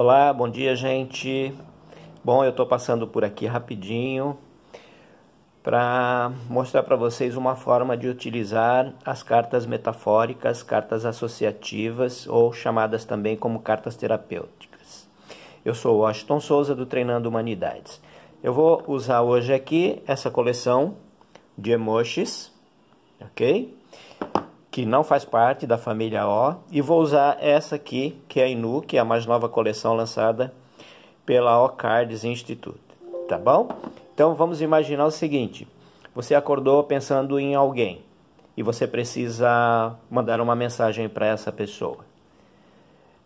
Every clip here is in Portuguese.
Olá, bom dia, gente. Bom, eu estou passando por aqui rapidinho para mostrar para vocês uma forma de utilizar as cartas metafóricas, cartas associativas ou chamadas também como cartas terapêuticas. Eu sou Washington Souza do Treinando Humanidades. Eu vou usar hoje aqui essa coleção de emojis, ok? que não faz parte da família O, e vou usar essa aqui, que é a Inu, que é a mais nova coleção lançada pela O Cards Institute, tá bom? Então vamos imaginar o seguinte: você acordou pensando em alguém e você precisa mandar uma mensagem para essa pessoa.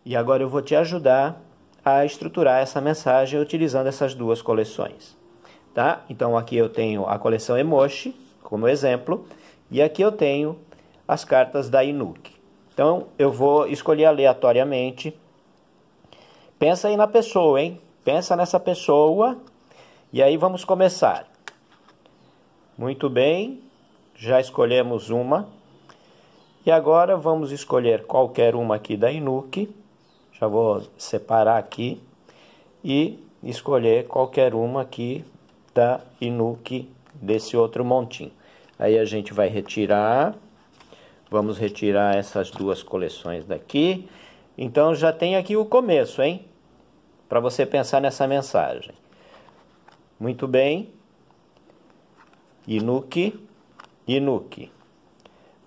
E agora eu vou te ajudar a estruturar essa mensagem utilizando essas duas coleções, tá? Então aqui eu tenho a coleção Emoji como exemplo e aqui eu tenho as cartas da Inuk. Então eu vou escolher aleatoriamente. Pensa aí na pessoa, hein? Pensa nessa pessoa. E aí vamos começar. Muito bem, já escolhemos uma. E agora vamos escolher qualquer uma aqui da Inuk. Já vou separar aqui e escolher qualquer uma aqui da Inuk desse outro montinho. Aí a gente vai retirar. Vamos retirar essas duas coleções daqui. Então já tem aqui o começo, hein? Para você pensar nessa mensagem. Muito bem. Inuki, Inuki.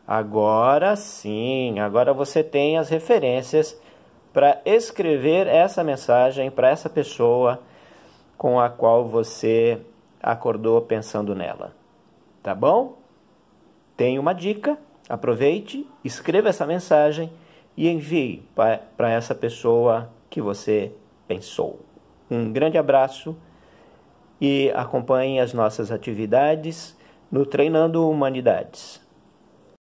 Agora sim, agora você tem as referências para escrever essa mensagem para essa pessoa com a qual você acordou pensando nela. Tá bom? Tem uma dica Aproveite, escreva essa mensagem e envie para essa pessoa que você pensou. Um grande abraço e acompanhe as nossas atividades no Treinando Humanidades.